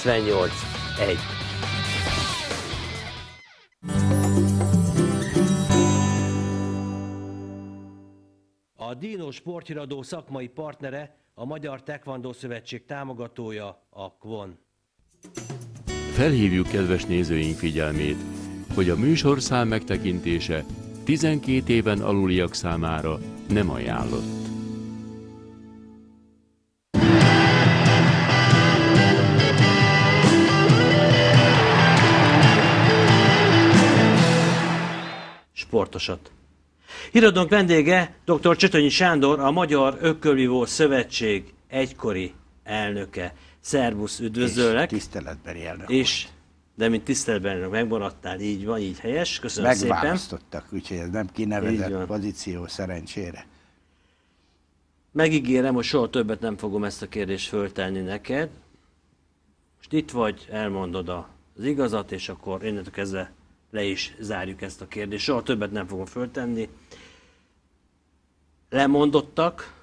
98 1. A Dino sportiradó szakmai partnere, a Magyar Tekvandó Szövetség támogatója, a Kvon. Felhívjuk kedves nézőink figyelmét, hogy a műsorszám megtekintése 12 éven aluliak számára nem ajánlott. sportosat. Híradónk vendége dr. Csötönyi Sándor, a Magyar ökölvívó Szövetség egykori elnöke. Szervusz, üdvözöllek. És tiszteletbeli elnök És, de mint tiszteletbeli elnök megmaradtál, így van, így helyes. Köszönöm Megválasztottak, szépen. úgyhogy ez nem kinevezett pozíció szerencsére. Megígérem, hogy soha többet nem fogom ezt a kérdést föltenni neked. Most itt vagy, elmondod az igazat, és akkor én kezdve le is zárjuk ezt a kérdést. Soha többet nem fogom föltenni. Lemondottak,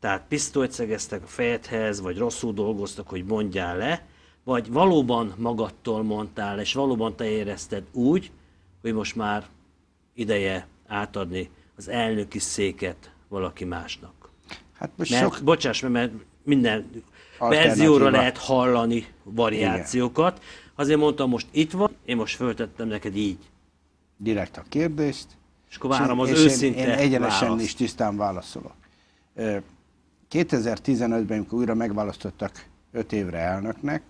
tehát pisztolyt szegeztek a fejedhez, vagy rosszul dolgoztak, hogy mondjál le, vagy valóban magadtól mondtál, és valóban te érezted úgy, hogy most már ideje átadni az elnöki széket valaki másnak. Hát most mert, sok... Bocsáss, mert minden verzióra lehet hallani variációkat. Igen. Azért mondtam, most itt van, én most föltettem neked így. Direkt a kérdést. És akkor várom az és őszinte én, én egyenesen válasz. is tisztán válaszolok. 2015-ben, amikor újra megválasztottak 5 évre elnöknek,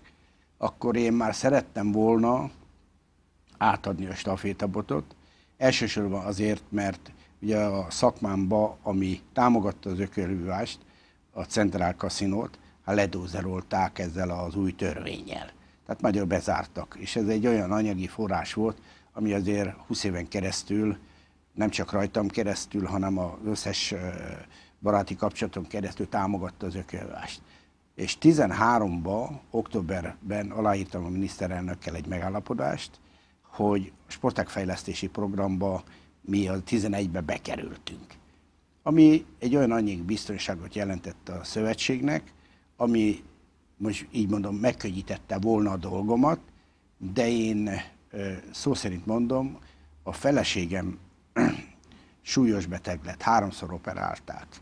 akkor én már szerettem volna átadni a stafétabotot. Elsősorban azért, mert ugye a szakmámba, ami támogatta az ökölhívást, a Centrál Kaszinót, ledózerolták ezzel az új törvényel tehát magyar bezártak. És ez egy olyan anyagi forrás volt, ami azért 20 éven keresztül, nem csak rajtam keresztül, hanem az összes baráti kapcsolaton keresztül támogatta az ökölvást. És 13-ban, októberben aláírtam a miniszterelnökkel egy megállapodást, hogy a sportágfejlesztési fejlesztési programba mi a 11-be bekerültünk. Ami egy olyan annyi biztonságot jelentett a szövetségnek, ami most így mondom, megkönnyítette volna a dolgomat, de én szó szerint mondom, a feleségem súlyos beteg lett, háromszor operált át,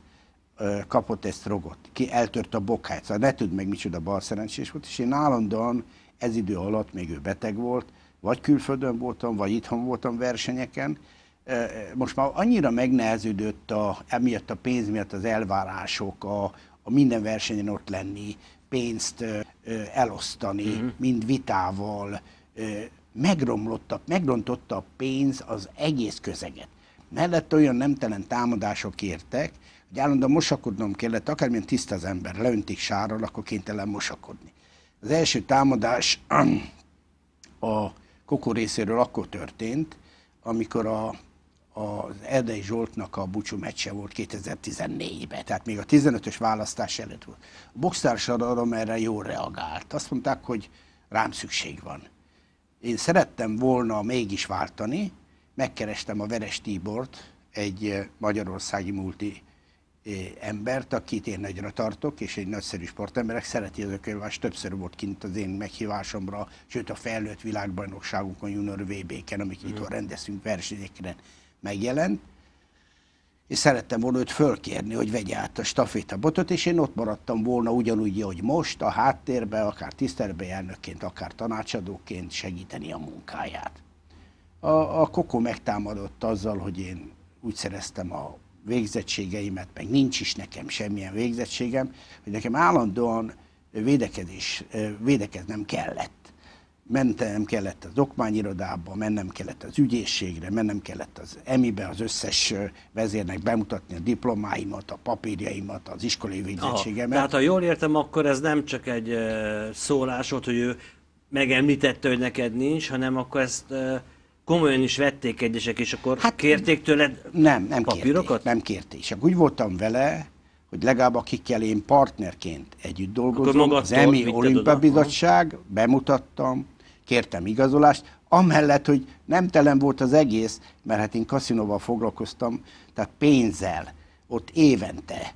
kapott egy sztrogot, ki eltört a bokáját, szóval ne tudd meg, micsoda bal szerencsés volt, és én állandóan ez idő alatt még ő beteg volt, vagy külföldön voltam, vagy itthon voltam versenyeken, most már annyira megneheződött a, emiatt a pénz miatt az elvárások, a, a minden versenyen ott lenni, pénzt elosztani, mm-hmm. mind vitával. Megromlottak, megrontotta a pénz az egész közeget. Mellett olyan nemtelen támadások értek, hogy állandóan mosakodnom kellett, akármilyen tiszta az ember, leöntik sárral, akkor kénytelen mosakodni. Az első támadás a kokó részéről akkor történt, amikor a az Erdei Zsoltnak a bucsú meccse volt 2014-ben, tehát még a 15-ös választás előtt volt. A boxtársadalom erre jól reagált. Azt mondták, hogy rám szükség van. Én szerettem volna mégis váltani, megkerestem a Veres Tibort, egy eh, magyarországi multi eh, embert, akit én nagyra tartok, és egy nagyszerű sportemberek, szereti az ökölvást, többször volt kint az én meghívásomra, sőt a felnőtt világbajnokságunkon, junior VB-ken, amik mm. itt mhm. rendeztünk versenyekre, megjelent, és szerettem volna őt fölkérni, hogy vegye át a stafétabotot, és én ott maradtam volna ugyanúgy, hogy most a háttérbe, akár elnökként, akár tanácsadóként segíteni a munkáját. A, a Kokó megtámadott azzal, hogy én úgy szereztem a végzettségeimet, meg nincs is nekem semmilyen végzettségem, hogy nekem állandóan védekezés, védekeznem kellett mentem kellett az okmányirodába, mennem kellett az ügyészségre, mennem kellett az emibe, az összes vezérnek bemutatni a diplomáimat, a papírjaimat, az iskolai végzettségemet. Aha, tehát ha jól értem, akkor ez nem csak egy szólás volt, hogy ő megemlítette, hogy neked nincs, hanem akkor ezt komolyan is vették egyesek, és akkor hát, kérték tőled nem, nem papírokat? Kérték, nem kérték. akkor úgy voltam vele, hogy legalább akikkel én partnerként együtt dolgozom, az EMI Olimpia Bizottság, bemutattam, kértem igazolást, amellett, hogy nem telen volt az egész, mert hát én kaszinóval foglalkoztam, tehát pénzzel, ott évente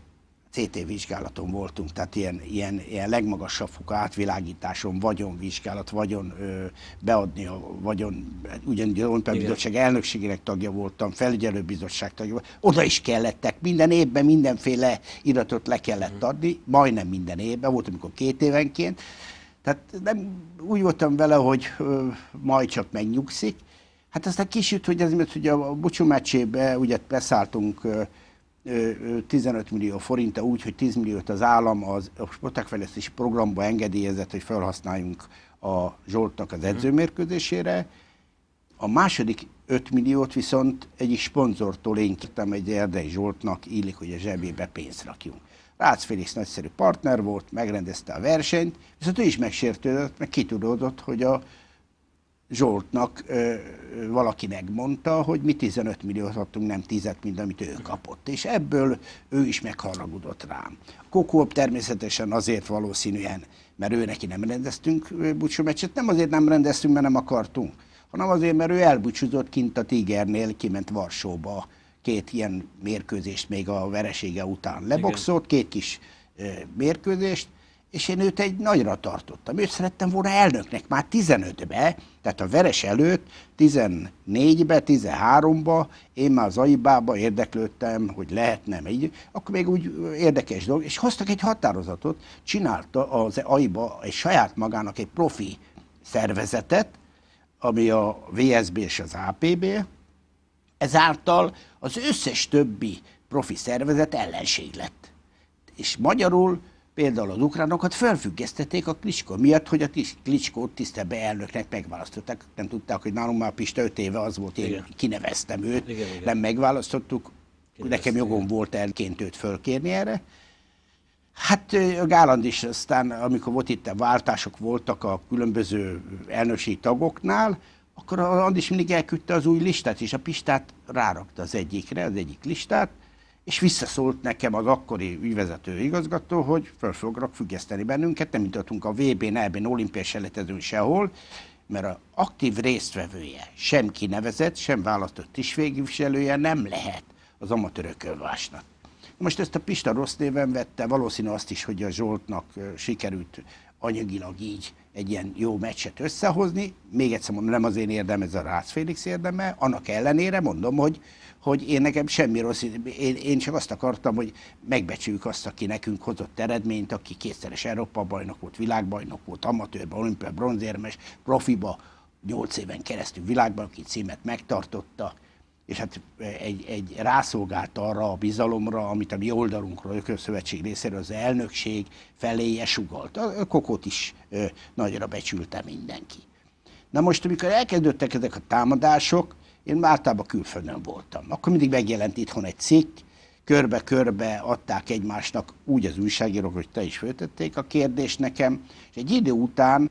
CT vizsgálaton voltunk, tehát ilyen, ilyen, ilyen legmagasabb fokú átvilágításon, vagyonvizsgálat, vagyon ö, beadni a vagyon, ugyanúgy az Olimpiai Bizottság elnökségének tagja voltam, felügyelőbizottság tagja voltam, oda is kellettek, minden évben mindenféle iratot le kellett mhm. adni, majdnem minden évben, volt amikor két évenként, tehát nem úgy voltam vele, hogy ö, majd csak megnyugszik. Hát aztán kisült, hogy ez, mert ugye a meccsébe ugye beszálltunk ö, ö, 15 millió forinta úgy, hogy 10 milliót az állam az a sportágfejlesztési programba engedélyezett, hogy felhasználjunk a Zsoltnak az mhm. edzőmérkőzésére. A második 5 milliót viszont egyik sponzortól én kértem egy Erdei Zsoltnak, illik, hogy a zsebébe pénzt rakjunk. Rácz Félix nagyszerű partner volt, megrendezte a versenyt, viszont ő is megsértődött, meg kitudódott, hogy a Zsoltnak ö, valaki megmondta, hogy mi 15 milliót adtunk, nem 10 mint amit ő kapott. És ebből ő is megharagudott rám. Kokóbb természetesen azért valószínűen, mert ő neki nem rendeztünk bucsú meccset, nem azért nem rendeztünk, mert nem akartunk, hanem azért, mert ő elbúcsúzott kint a Tigernél, kiment Varsóba két ilyen mérkőzést még a veresége után leboxolt, két kis mérkőzést, és én őt egy nagyra tartottam. Őt szerettem volna elnöknek már 15-be, tehát a veres előtt, 14-be, 13-ba, én már az aibába érdeklődtem, hogy lehetne így, akkor még úgy érdekes dolog, és hoztak egy határozatot, csinálta az AIBA egy saját magának egy profi szervezetet, ami a VSB és az APB, ezáltal az összes többi profi szervezet ellenség lett. És magyarul például az ukránokat felfüggesztették a Klicskó miatt, hogy a Klicskót tisztebb elnöknek megválasztották. Nem tudták, hogy nálunk már Pista öt éve az volt, én igen. kineveztem őt, igen, igen. nem megválasztottuk, Kineveztem. nekem jogom volt elként őt fölkérni erre. Hát a Gáland is aztán, amikor volt itt a váltások voltak a különböző elnökségi tagoknál, akkor az Andis mindig elküldte az új listát, és a Pistát rárakta az egyikre, az egyik listát, és visszaszólt nekem az akkori ügyvezető igazgató, hogy föl fognak függeszteni bennünket, nem jutottunk a VB-n, n olimpiai seletezőn sehol, mert az aktív résztvevője sem kinevezett, sem választott tisztségviselője nem lehet az amatőrökön vásnak. Most ezt a Pista rossz néven vette, valószínű azt is, hogy a Zsoltnak sikerült anyagilag így egy ilyen jó meccset összehozni. Még egyszer mondom, nem az én érdem, ez a Rácz Félix érdeme. Annak ellenére mondom, hogy, hogy én nekem semmi rossz, én, én csak azt akartam, hogy megbecsüljük azt, aki nekünk hozott eredményt, aki kétszeres Európa bajnok volt, világbajnok volt, amatőrben, olimpia bronzérmes, profiba, nyolc éven keresztül világbajnoki címet megtartotta, és hát egy, egy rászolgált arra a bizalomra, amit a mi oldalunkról, a Szövetség részéről az elnökség feléje sugalt. A kokot is ö, nagyra becsülte mindenki. Na most, amikor elkezdődtek ezek a támadások, én általában külföldön voltam. Akkor mindig megjelent itthon egy cikk, körbe-körbe adták egymásnak úgy az újságírók, hogy te is föltették a kérdést nekem, és egy idő után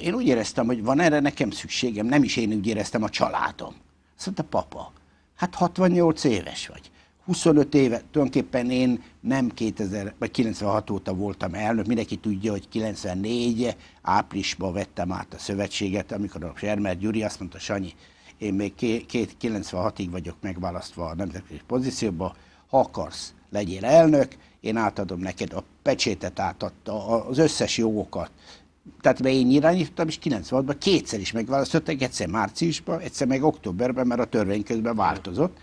én úgy éreztem, hogy van erre nekem szükségem, nem is én úgy éreztem, a családom. Azt szóval mondta, papa, hát 68 éves vagy. 25 éve, tulajdonképpen én nem 2000, vagy 96 óta voltam elnök, mindenki tudja, hogy 94 áprilisban vettem át a szövetséget, amikor a Sermer Gyuri azt mondta, Sanyi, én még 96-ig vagyok megválasztva a nemzetközi pozícióba, ha akarsz, legyél elnök, én átadom neked a pecsétet, átadta az összes jogokat, tehát mert én irányítottam, és 96-ban kétszer is megválasztották, egyszer márciusban, egyszer meg októberben, mert a törvény közben változott.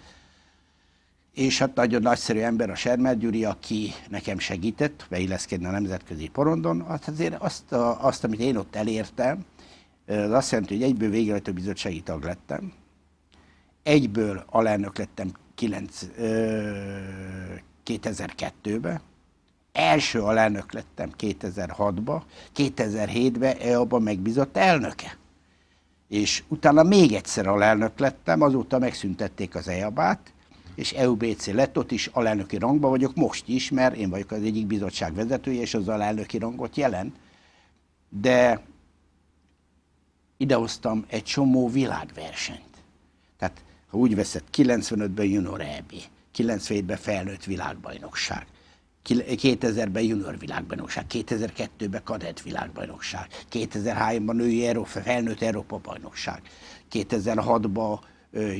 És hát nagyon nagyszerű ember a Sermer Gyuri, aki nekem segített beilleszkedni a nemzetközi porondon, hát azért azt, a, azt, amit én ott elértem, az azt jelenti, hogy egyből végrehajtó bizottsági tag lettem, egyből alelnök lettem 9, 2002-ben, első alelnök lettem 2006-ba, 2007-ben EABA megbízott elnöke. És utána még egyszer alelnök lettem, azóta megszüntették az EABA-t, és EUBC lett, ott is alelnöki rangban vagyok most is, mert én vagyok az egyik bizottság vezetője, és az alelnöki rangot jelent. De idehoztam egy csomó világversenyt. Tehát, ha úgy veszed, 95-ben junior EB, 97-ben felnőtt világbajnokság, 2000-ben junior világbajnokság, 2002-ben kadett világbajnokság, 2003-ban női Európa, felnőtt Európa bajnokság, 2006-ban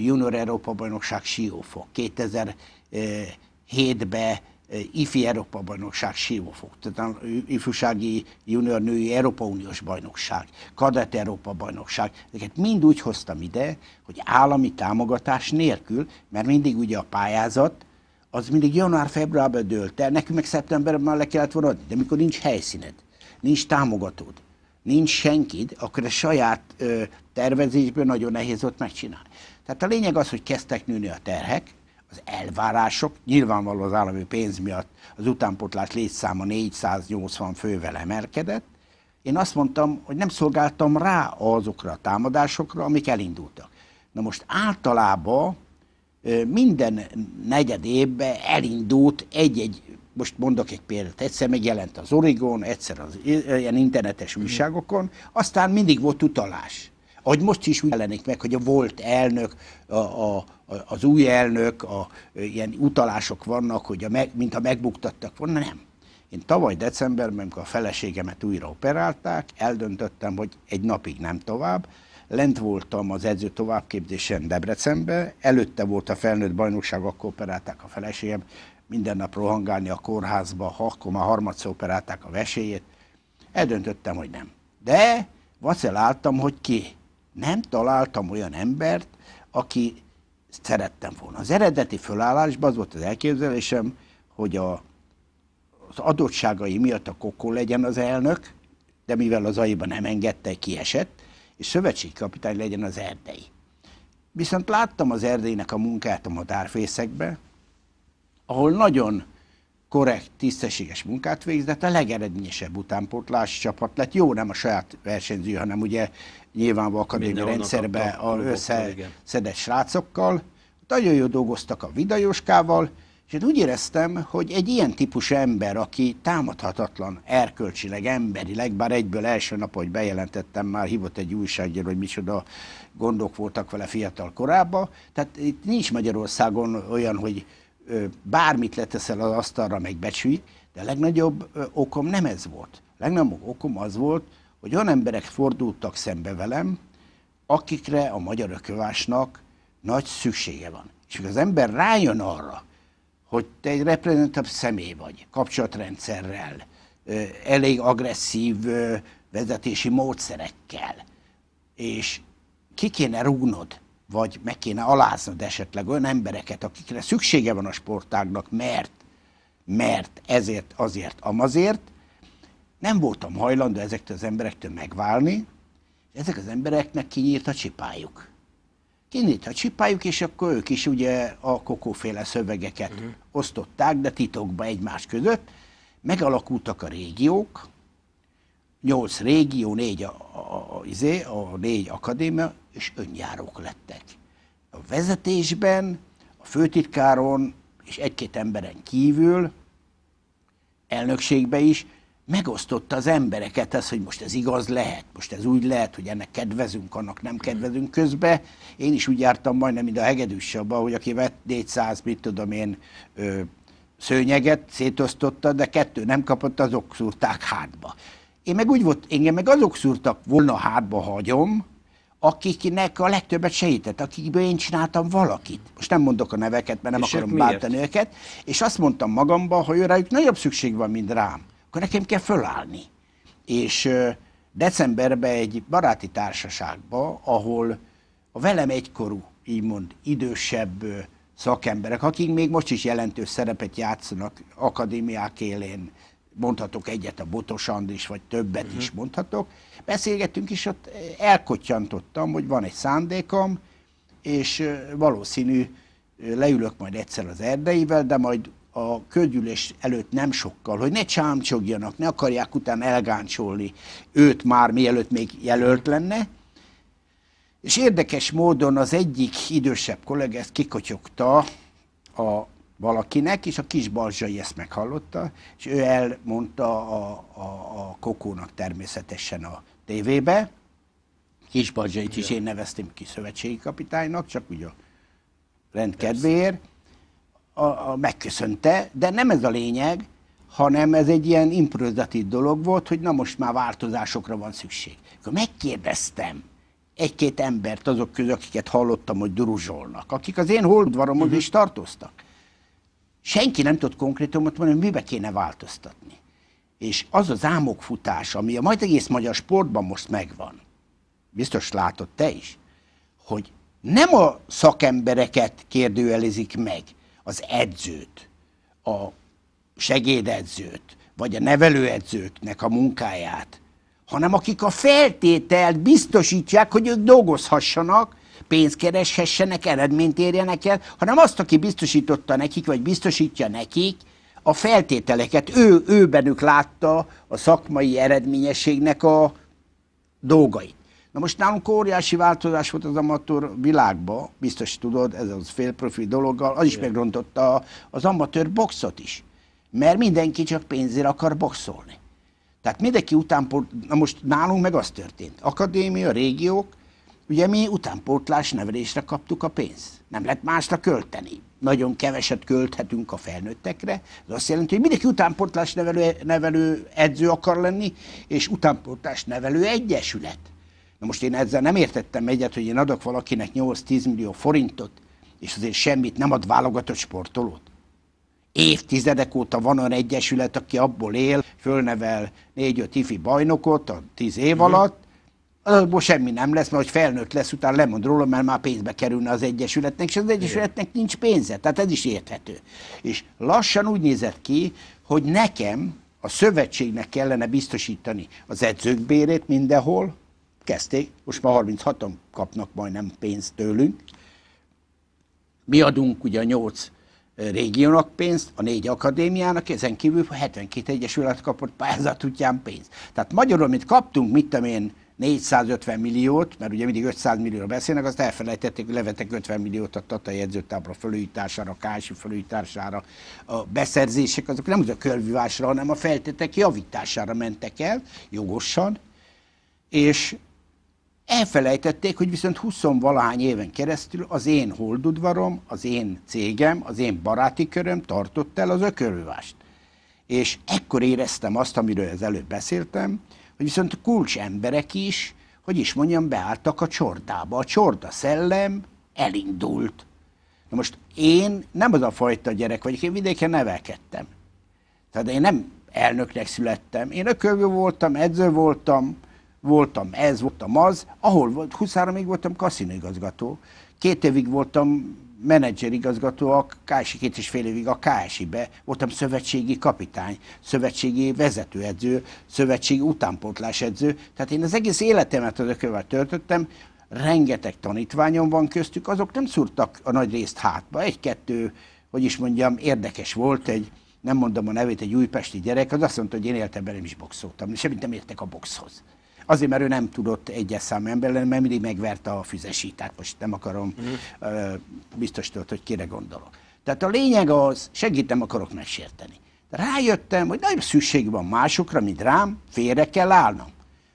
junior Európa bajnokság siófok, 2007-ben ifi Európa bajnokság siófok, tehát ifjúsági junior női Európa Uniós bajnokság, kadett Európa bajnokság, ezeket mind úgy hoztam ide, hogy állami támogatás nélkül, mert mindig ugye a pályázat, az mindig január-februárban dőlt el, nekünk meg szeptemberben már le kellett volna adni, de mikor nincs helyszíned, nincs támogatód, nincs senkid, akkor a saját ö, tervezésből nagyon nehéz ott megcsinálni. Tehát a lényeg az, hogy kezdtek nőni a terhek, az elvárások, nyilvánvaló az állami pénz miatt az utánpotlás létszáma 480 fővel emelkedett. Én azt mondtam, hogy nem szolgáltam rá azokra a támadásokra, amik elindultak. Na most általában minden negyed évben elindult egy-egy, most mondok egy példát, egyszer megjelent az Origon, egyszer az ilyen internetes mhm. újságokon, aztán mindig volt utalás. Ahogy most is jelenik meg, hogy a volt elnök, a, a, az új elnök, a, ilyen utalások vannak, hogy a meg, mint a megbuktattak volna, nem. Én tavaly decemberben, amikor a feleségemet újra operálták, eldöntöttem, hogy egy napig nem tovább, lent voltam az edző továbbképzésen Debrecenbe, előtte volt a felnőtt bajnokság, akkor operálták a feleségem, minden nap rohangálni a kórházba, ha akkor már harmadszor operálták a vesélyét. Eldöntöttem, hogy nem. De vaciláltam, hogy ki. Nem találtam olyan embert, aki szerettem volna. Az eredeti fölállásban az volt az elképzelésem, hogy a, az adottságai miatt a kokó legyen az elnök, de mivel az aiba nem engedte, kiesett, és szövetségi kapitány legyen az erdei. Viszont láttam az erdeinek a munkát a madárfészekbe, ahol nagyon korrekt, tisztességes munkát végzett, a legeredményesebb utánpótlás csapat lett. Jó, nem a saját versenyző, hanem ugye nyilvánvaló akadémiai rendszerbe a összeszedett srácokkal. Nagyon jól dolgoztak a Vidajoskával, és én úgy éreztem, hogy egy ilyen típus ember, aki támadhatatlan erkölcsileg, emberileg, bár egyből első nap, hogy bejelentettem, már hívott egy újságíró, hogy micsoda gondok voltak vele fiatal korában. Tehát itt nincs Magyarországon olyan, hogy bármit leteszel az asztalra, becsüljük, de a legnagyobb okom nem ez volt. A legnagyobb okom az volt, hogy olyan emberek fordultak szembe velem, akikre a magyar ökövásnak nagy szüksége van. És hogy az ember rájön arra, hogy te egy reprezentatív személy vagy, kapcsolatrendszerrel, elég agresszív vezetési módszerekkel, és ki kéne rúgnod, vagy meg kéne aláznod esetleg olyan embereket, akikre szüksége van a sportágnak, mert, mert ezért, azért, amazért, nem voltam hajlandó ezektől az emberektől megválni, ezek az embereknek kinyírt a csipájuk. Kinit a csipájuk, és akkor ők is ugye a kokóféle szövegeket uh-huh. osztották, de titokba egymás között. Megalakultak a régiók, nyolc régió, négy a, a, a, izé, a négy akadémia, és önjárók lettek. A vezetésben, a főtitkáron és egy-két emberen kívül, elnökségbe is megosztotta az embereket ez, hogy most ez igaz lehet, most ez úgy lehet, hogy ennek kedvezünk, annak nem kedvezünk közbe. Én is úgy jártam majdnem, mint a hegedűsabban, hogy aki vett 400, mit tudom én, ö, szőnyeget, szétosztotta, de kettő nem kapott, azok szúrták hátba. Én meg úgy volt, engem meg azok szúrtak volna hátba hagyom, akiknek a legtöbbet segített, akikből én csináltam valakit. Most nem mondok a neveket, mert nem és akarom bántani őket. És azt mondtam magamban, hogy őrájuk nagyobb szükség van, mint rám akkor nekem kell fölállni. És decemberben egy baráti társaságba, ahol a velem egykorú, így mond idősebb szakemberek, akik még most is jelentős szerepet játszanak akadémiák élén, mondhatok egyet a Botos Andris, vagy többet uh-huh. is mhm. mondhatok, beszélgettünk, és ott elkotyantottam, hogy van egy szándékom, és valószínű leülök majd egyszer az erdeivel, de majd a ködülés előtt nem sokkal, hogy ne csámcsogjanak, ne akarják utána elgáncsolni őt már mielőtt még jelölt lenne. És érdekes módon az egyik idősebb kollega ezt kikotyogta a valakinek, és a kis balzsai ezt meghallotta, és ő elmondta a, a, a kokónak természetesen a tévébe. Kis balzsait is én neveztem ki szövetségi kapitánynak, csak ugye rendkedvéért. Persze a, a, megköszönte, de nem ez a lényeg, hanem ez egy ilyen improvizatív dolog volt, hogy na most már változásokra van szükség. Akkor megkérdeztem egy-két embert azok közül, akiket hallottam, hogy duruzsolnak, akik az én holdvaromhoz uh-huh. is tartoztak. Senki nem tudott konkrétumot mondani, hogy mibe kéne változtatni. És az az ámokfutás, ami a majd egész magyar sportban most megvan, biztos látod te is, hogy nem a szakembereket kérdőjelezik meg, az edzőt, a segédedzőt, vagy a nevelőedzőknek a munkáját, hanem akik a feltételt biztosítják, hogy ők dolgozhassanak, pénzt kereshessenek, eredményt érjenek el, hanem azt, aki biztosította nekik, vagy biztosítja nekik a feltételeket. Ő, ő bennük látta a szakmai eredményességnek a dolgait. Na most nálunk óriási változás volt az amatőr világban, biztos tudod, ez az félprofi dologgal, az is megrontotta az amatőr boxot is. Mert mindenki csak pénzért akar boxolni. Tehát mindenki utánport, na most nálunk meg az történt. Akadémia, régiók, ugye mi utánpótlás nevelésre kaptuk a pénzt. Nem lehet másra költeni. Nagyon keveset költhetünk a felnőttekre. Ez azt jelenti, hogy mindenki utánpótlás nevelő, nevelő edző akar lenni, és utánpótlás nevelő egyesület. Na most én ezzel nem értettem egyet, hogy én adok valakinek 8-10 millió forintot, és azért semmit nem ad válogatott sportolót. Évtizedek óta van olyan egyesület, aki abból él, fölnevel 4-5 ifi bajnokot a 10 év mm. alatt, azból semmi nem lesz, mert hogy felnőtt lesz, utána lemond róla, mert már pénzbe kerülne az Egyesületnek, és az Egyesületnek nincs pénze, tehát ez is érthető. És lassan úgy nézett ki, hogy nekem a szövetségnek kellene biztosítani az edzők bérét mindenhol, kezdték, most már 36-an kapnak majdnem pénzt tőlünk. Mi adunk ugye a 8 eh, régiónak pénzt, a négy akadémiának, ezen kívül 72 egyesület kapott pályázat útján pénzt. Tehát magyarul, amit kaptunk, mit tudom én, 450 milliót, mert ugye mindig 500 millióra beszélnek, azt elfelejtették, hogy levetek 50 milliót a Tata jegyzőtábla fölújítására, a Kási fölújítására, a beszerzések, azok nem az a körvívásra, hanem a feltétek javítására mentek el, jogosan, és Elfelejtették, hogy viszont 20 valahány éven keresztül az én holdudvarom, az én cégem, az én baráti köröm tartott el az ökörvást. És ekkor éreztem azt, amiről az előbb beszéltem, hogy viszont a kulcs emberek is, hogy is mondjam, beálltak a csordába. A csorda szellem elindult. Na most én nem az a fajta gyerek vagyok, én vidéken nevelkedtem. Tehát én nem elnöknek születtem. Én ökölvő voltam, edző voltam, voltam ez, voltam az, ahol volt, 23-ig voltam kaszinőigazgató, két évig voltam menedzserigazgató a kási két és fél évig a KSI-be, voltam szövetségi kapitány, szövetségi vezetőedző, szövetségi utánpótlás edző, tehát én az egész életemet az ökövel töltöttem, rengeteg tanítványom van köztük, azok nem szúrtak a nagy részt hátba, egy-kettő, hogy is mondjam, érdekes volt egy, nem mondom a nevét, egy újpesti gyerek, az azt mondta, hogy én életemben nem is boxoltam, semmit nem értek a boxhoz. Azért, mert ő nem tudott egyes számú ember lenni, mert mindig megverte a füzesítát. Most nem akarom mm. biztos tudod, hogy kire gondolok. Tehát a lényeg az, segít nem akarok megsérteni. Rájöttem, hogy nagyobb szükség van másokra, mint rám, félre kell állnom.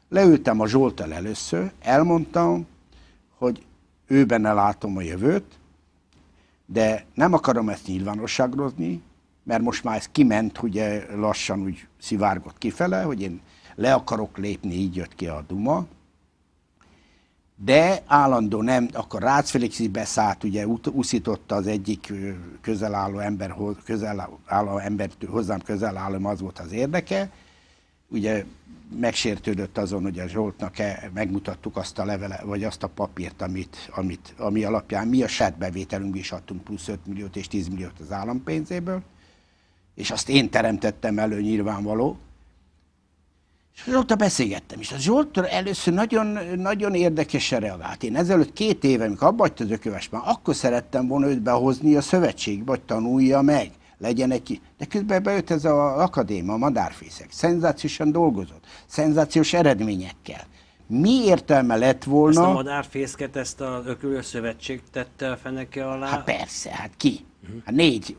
Leültem a Zsoltal először, elmondtam, hogy ő benne látom a jövőt, de nem akarom ezt nyilvánosságrozni, mert most már ez kiment, ugye lassan úgy szivárgott kifele, hogy én le akarok lépni, így jött ki a Duma, de állandó nem, akkor Rácz Félix is beszállt, ugye úszította az egyik közelálló ember, közelálló ember, hozzám közelálló, az volt az érdeke, ugye megsértődött azon, hogy a Zsoltnak -e megmutattuk azt a levele, vagy azt a papírt, amit, amit, ami alapján mi a saját bevételünk is adtunk plusz 5 milliót és 10 milliót az állampénzéből, és azt én teremtettem elő nyilvánvaló, és azóta beszélgettem is. A Zsoltól először nagyon, nagyon érdekesen reagált. Én ezelőtt két éve, amikor abba hagyta az ökövesben, akkor szerettem volna őt behozni a szövetség, vagy tanulja meg legyen egy ki. De közben bejött ez az akadéma, a madárfészek. Szenzációsan dolgozott, szenzációs eredményekkel. Mi értelme lett volna... Ezt a madárfészket, ezt az ökülő szövetség tette a feneke alá? Hát persze, hát ki? A négy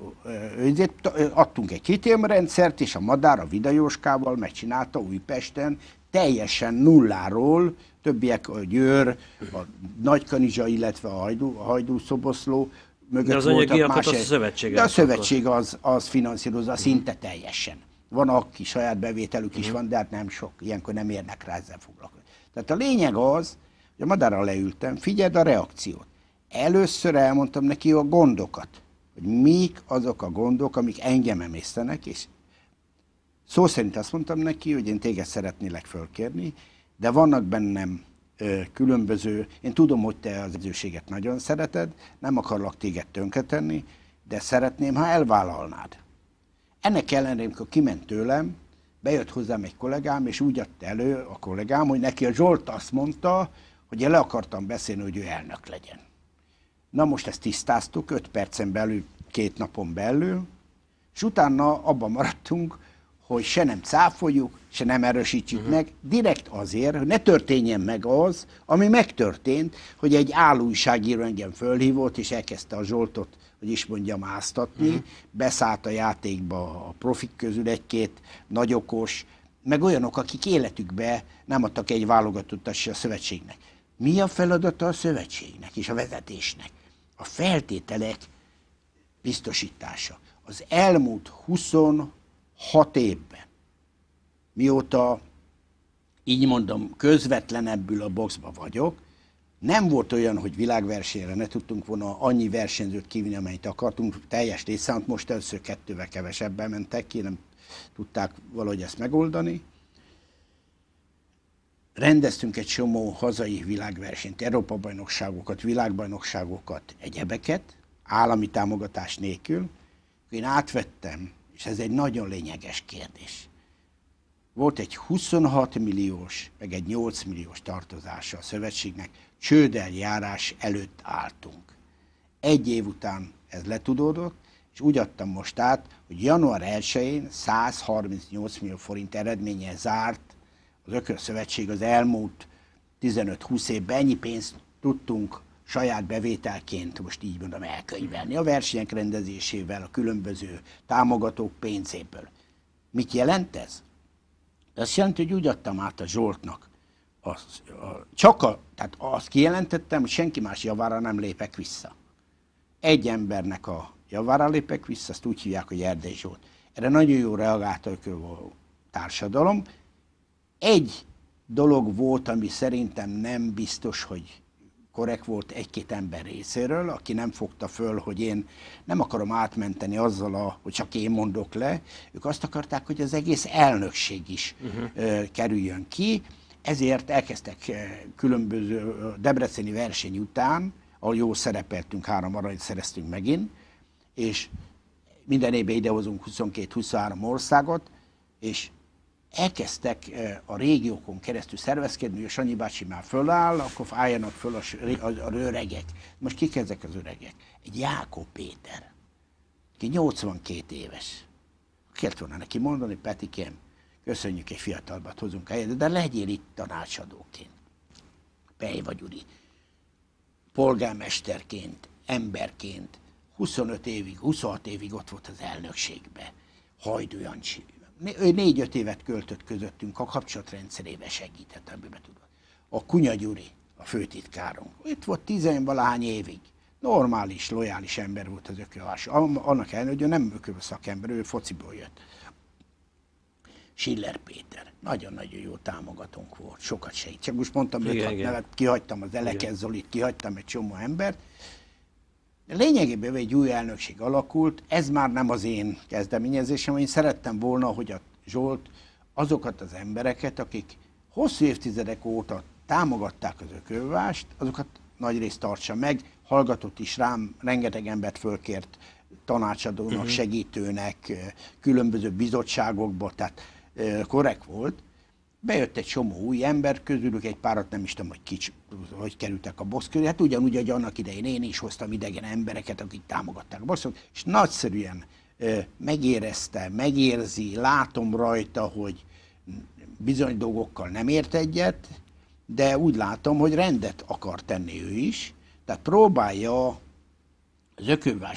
önzét, adtunk egy kitérmrendszert, és a madár a Vidajóskával megcsinálta Újpesten teljesen nulláról, többiek a Győr, a Nagykanizsa, illetve a Hajdú, a Hajdú Szoboszló, mögött De az anyagi más. a szövetség De a szövetség az, az finanszírozza mhm. szinte teljesen. Van, aki saját bevételük is mhm. van, de hát nem sok. Ilyenkor nem érnek rá ezzel foglalkozni. Tehát a lényeg az, hogy a madárra leültem, figyeld a reakciót. Először elmondtam neki a gondokat hogy mik azok a gondok, amik engem emésztenek, és szó szerint azt mondtam neki, hogy én téged szeretnélek fölkérni, de vannak bennem ö, különböző, én tudom, hogy te az edzőséget nagyon szereted, nem akarlak téged tönketenni, de szeretném, ha elvállalnád. Ennek ellenére, amikor kiment tőlem, bejött hozzám egy kollégám, és úgy adta elő a kollégám, hogy neki a Zsolt azt mondta, hogy én le akartam beszélni, hogy ő elnök legyen. Na most ezt tisztáztuk, 5 percen belül, két napon belül, és utána abban maradtunk, hogy se nem cáfoljuk, se nem erősítjük uh-huh. meg, direkt azért, hogy ne történjen meg az, ami megtörtént, hogy egy állújságíró engem fölhívott, és elkezdte a Zsoltot, hogy is mondjam, áztatni, uh-huh. beszállt a játékba a profik közül egy-két nagyokos, meg olyanok, akik életükbe nem adtak egy válogatottat se a szövetségnek. Mi a feladata a szövetségnek és a vezetésnek? a feltételek biztosítása. Az elmúlt 26 évben, mióta így mondom, közvetlenebbül a boxba vagyok, nem volt olyan, hogy világversenyre ne tudtunk volna annyi versenyzőt kivinni, amennyit akartunk, teljes létszámot, most először kettővel kevesebben mentek ki, nem tudták valahogy ezt megoldani, rendeztünk egy csomó hazai világversenyt, Európa-bajnokságokat, világbajnokságokat, egyebeket, állami támogatás nélkül. Én átvettem, és ez egy nagyon lényeges kérdés. Volt egy 26 milliós, meg egy 8 milliós tartozása a szövetségnek, csődeljárás előtt álltunk. Egy év után ez letudódott, és úgy adtam most át, hogy január 1-én 138 millió forint eredménye zárt az Ökölszövetség az elmúlt 15-20 évben ennyi pénzt tudtunk saját bevételként, most így mondom, elkönyvelni a versenyek rendezésével, a különböző támogatók pénzéből. Mit jelent ez? Azt jelenti, hogy úgy adtam át a Zsoltnak, az, a, csak a, tehát azt kijelentettem, hogy senki más javára nem lépek vissza. Egy embernek a javára lépek vissza, azt úgy hívják, hogy Erdély Zsolt. Erre nagyon jól reagált a társadalom, egy dolog volt, ami szerintem nem biztos, hogy korrekt volt egy-két ember részéről, aki nem fogta föl, hogy én nem akarom átmenteni azzal, a, hogy csak én mondok le. Ők azt akarták, hogy az egész elnökség is uh-huh. kerüljön ki, ezért elkezdtek különböző debreceni verseny után, ahol jó szerepeltünk, három aranyt szereztünk megint, és minden évben idehozunk 22-23 országot, és elkezdtek eh, a régiókon keresztül szervezkedni, A Sanyi bácsi már föláll, akkor álljanak föl a, a, a öregek. Most kik ezek az öregek? Egy Jákó Péter, aki 82 éves. Kért volna neki mondani, Petikém köszönjük, egy fiatalbat hozunk helyet, de legyél itt tanácsadóként. Pej vagy Uri. Polgármesterként, emberként, 25 évig, 26 évig ott volt az elnökségbe. Hajdú Jancsi ő négy-öt évet költött közöttünk a kapcsolatrendszerébe segített, amiben tudod. A Kunya Gyuri, a főtitkárunk. Itt volt tizenvalahány évig. Normális, lojális ember volt az ökölvás. Annak ellenére, hogy ő nem ökölvő szakember, ő fociból jött. Schiller Péter. Nagyon-nagyon jó támogatónk volt, sokat segít. Csak most mondtam, hogy kihagytam az Eleken Zolit, kihagytam egy csomó embert, Lényegében egy új elnökség alakult, ez már nem az én kezdeményezésem, én szerettem volna, hogy a Zsolt azokat az embereket, akik hosszú évtizedek óta támogatták az ökölvást, azokat nagyrészt tartsa meg, hallgatott is rám, rengeteg embert fölkért tanácsadónak, uh-huh. segítőnek, különböző bizottságokba, tehát korrekt volt, Bejött egy csomó új ember, közülük egy párat nem is tudom, hogy kics, hogy kerültek a boss közé. Hát ugyanúgy, hogy annak idején én is hoztam idegen embereket, akik támogatták a bosszok, és nagyszerűen ö, megérezte, megérzi, látom rajta, hogy bizony dolgokkal nem ért egyet, de úgy látom, hogy rendet akar tenni ő is, tehát próbálja az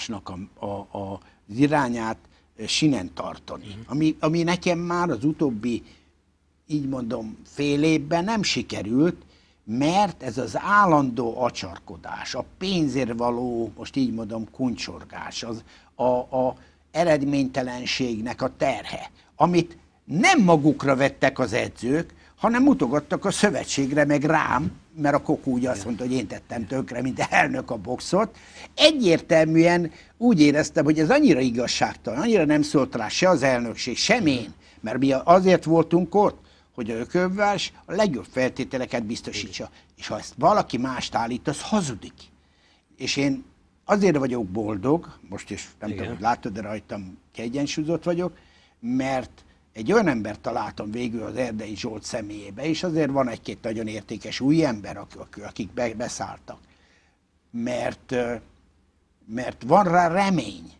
a, a, a, az irányát sinen tartani, mhm. ami, ami nekem már az utóbbi így mondom, fél évben nem sikerült, mert ez az állandó acsarkodás, a pénzért való, most így mondom, kuncsorgás, az a, a eredménytelenségnek a terhe, amit nem magukra vettek az edzők, hanem mutogattak a szövetségre, meg rám, mert a Kokó úgy azt mondta, hogy én tettem tönkre, mint elnök a boxot. Egyértelműen úgy éreztem, hogy ez annyira igazságtalan, annyira nem szólt rá se az elnökség, sem én, mert mi azért voltunk ott, hogy a ökölvás a legjobb feltételeket biztosítsa. És ha ezt valaki mást állít, az hazudik. És én azért vagyok boldog, most is nem Igen. tudom, hogy látod, de rajtam kiegyensúlyozott vagyok, mert egy olyan embert találtam végül az Erdei Zsolt személyébe, és azért van egy-két nagyon értékes új ember, akik be, beszálltak. Mert, mert van rá remény.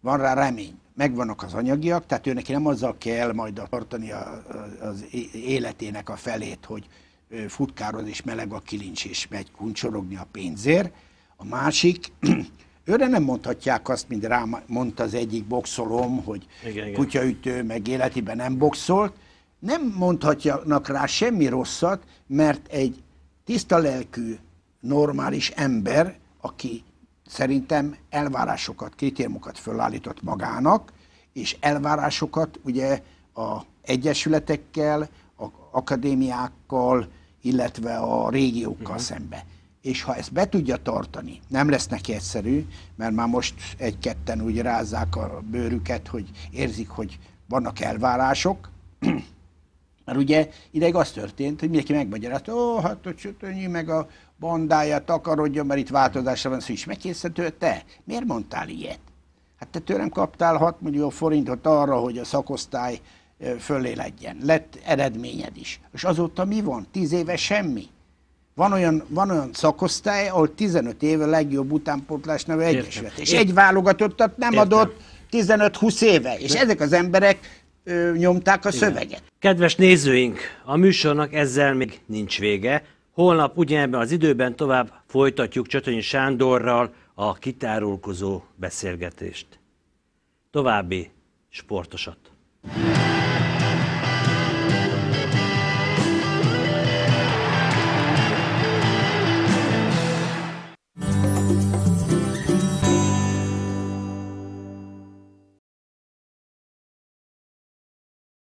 Van rá remény megvannak az anyagiak, tehát ő neki nem azzal kell majd tartani a, az életének a felét, hogy futkároz és meleg a kilincs, és megy kuncsorogni a pénzért. A másik, őre nem mondhatják azt, mint rám mondta az egyik boxolom, hogy igen, kutyaütő, meg életében nem boxolt. Nem mondhatjanak rá semmi rosszat, mert egy tiszta lelkű, normális ember, aki szerintem elvárásokat, kritériumokat fölállított magának, és elvárásokat ugye a egyesületekkel, a akadémiákkal, illetve a régiókkal uh-huh. szembe. És ha ezt be tudja tartani, nem lesz neki egyszerű, mert már most egy-ketten úgy rázzák a bőrüket, hogy érzik, hogy vannak elvárások, mert ugye ideig az történt, hogy mindenki megmagyarázta, ó, oh, hát a csütőnyi, meg a bandája, takarodjon, mert itt változásra van és Megkészítő, te miért mondtál ilyet? Hát te tőlem kaptál 6 millió forintot arra, hogy a szakosztály fölé legyen. Lett eredményed is. És azóta mi van? Tíz éve semmi. Van olyan, van olyan szakosztály, ahol 15 éve legjobb utánpótlás neve egyesület. És egy válogatottat nem Értem. adott 15-20 éve. És De... ezek az emberek ö, nyomták a Igen. szöveget. Kedves nézőink, a műsornak ezzel még nincs vége. Holnap ugyanebben az időben tovább folytatjuk Csatonyi Sándorral a kitárulkozó beszélgetést. További sportosat!